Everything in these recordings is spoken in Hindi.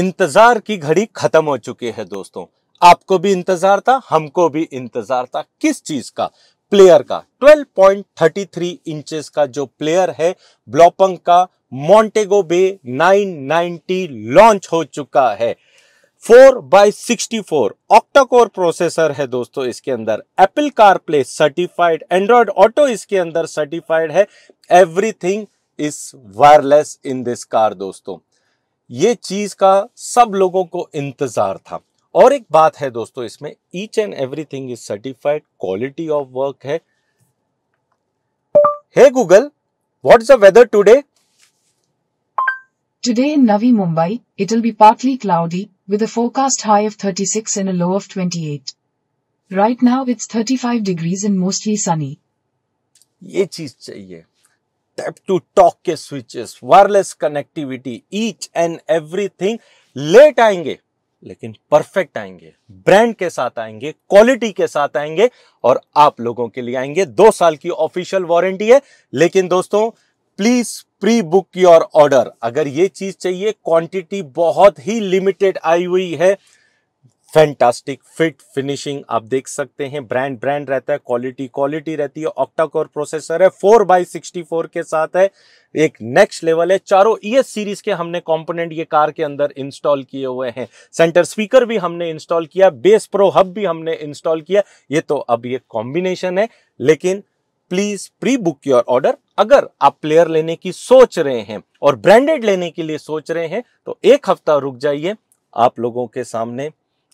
इंतजार की घड़ी खत्म हो चुकी है दोस्तों आपको भी इंतजार था हमको भी इंतजार था किस चीज का प्लेयर का 12.33 इंचेस का जो प्लेयर है ब्लॉपंग का मोंटेगो बे 990 लॉन्च हो चुका है 4 बाय फोर ऑक्टाकोर प्रोसेसर है दोस्तों इसके अंदर Apple car play certified android auto इसके अंदर सर्टिफाइड है everything is wireless in this car दोस्तों ये चीज का सब लोगों को इंतजार था और एक बात है दोस्तों इसमें each and everything is certified quality of work है hey Google what is the weather today today in Navi Mumbai it will be partly cloudy with a forecast high of 36 and a low of 28 right now it's 35 degrees and mostly sunny ये चीज चाहिए tap to talk के switches, wireless connectivity, each and everything late आएंगे लेकिन परफेक्ट आएंगे ब्रांड के साथ आएंगे क्वालिटी के साथ आएंगे और आप लोगों के लिए आएंगे दो साल की ऑफिशियल वारंटी है लेकिन दोस्तों please pre book your order अगर ये चीज चाहिए क्वांटिटी बहुत ही लिमिटेड आई हुई है फैंटास्टिक फिट फिनिशिंग आप देख सकते हैं ब्रांड ब्रांड रहता है क्वालिटी क्वालिटी रहती है ऑक्टा कोर प्रोसेसर है फोर बाई सिक्सटी फोर के साथ है एक नेक्स्ट लेवल है चारों ई सीरीज के हमने कंपोनेंट ये कार के अंदर इंस्टॉल किए हुए हैं सेंटर स्पीकर भी हमने इंस्टॉल किया बेस प्रो हब भी हमने इंस्टॉल किया ये तो अब ये कॉम्बिनेशन है लेकिन please pre book your order अगर आप प्लेयर लेने की सोच रहे हैं और ब्रांडेड लेने के लिए सोच रहे हैं तो एक हफ्ता रुक जाइए आप लोगों के सामने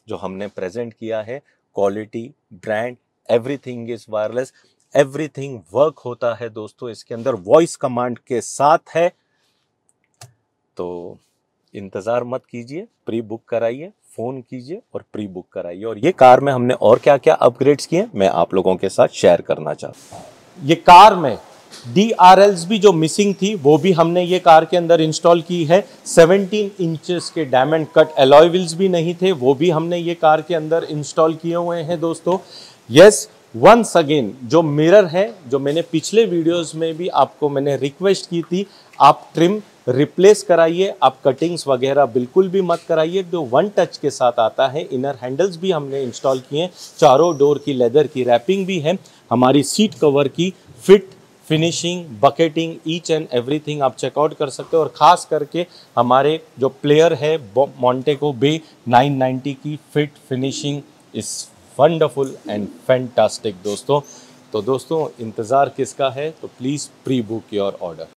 जो हमने प्रेजेंट किया है quality brand everything is wireless everything work होता है दोस्तों इसके अंदर वॉइस कमांड के साथ है तो इंतज़ार मत कीजिए प्री बुक कराइए फ़ोन कीजिए और प्री बुक कराइए और ये कार में हमने और क्या क्या अपग्रेड्स किए मैं आप लोगों के साथ शेयर करना चाहता हूँ ये कार में डी आर भी जो मिसिंग थी वो भी हमने ये कार के अंदर इंस्टॉल की है 17 इंचेस के डायमंड कट एलॉय व्हील्स भी नहीं थे वो भी हमने ये कार के अंदर इंस्टॉल किए हुए हैं दोस्तों यस वंस अगेन जो मिरर है जो मैंने पिछले वीडियोस में भी आपको मैंने रिक्वेस्ट की थी आप ट्रिम रिप्लेस कराइए आप कटिंग्स वगैरह बिल्कुल भी मत कराइए जो वन टच के साथ आता है इनर हैंडल्स भी हमने इंस्टॉल किए हैं चारों डोर की लेदर की रैपिंग भी है हमारी सीट कवर की fit finishing bucketing each and everything आप चेकआउट कर सकते हो और ख़ास करके हमारे जो प्लेयर है मॉन्टेको बे 990 की फिट फिनिशिंग इस वंडरफुल एंड फैंटास्टिक दोस्तों तो दोस्तों इंतज़ार किसका है तो please pre book your order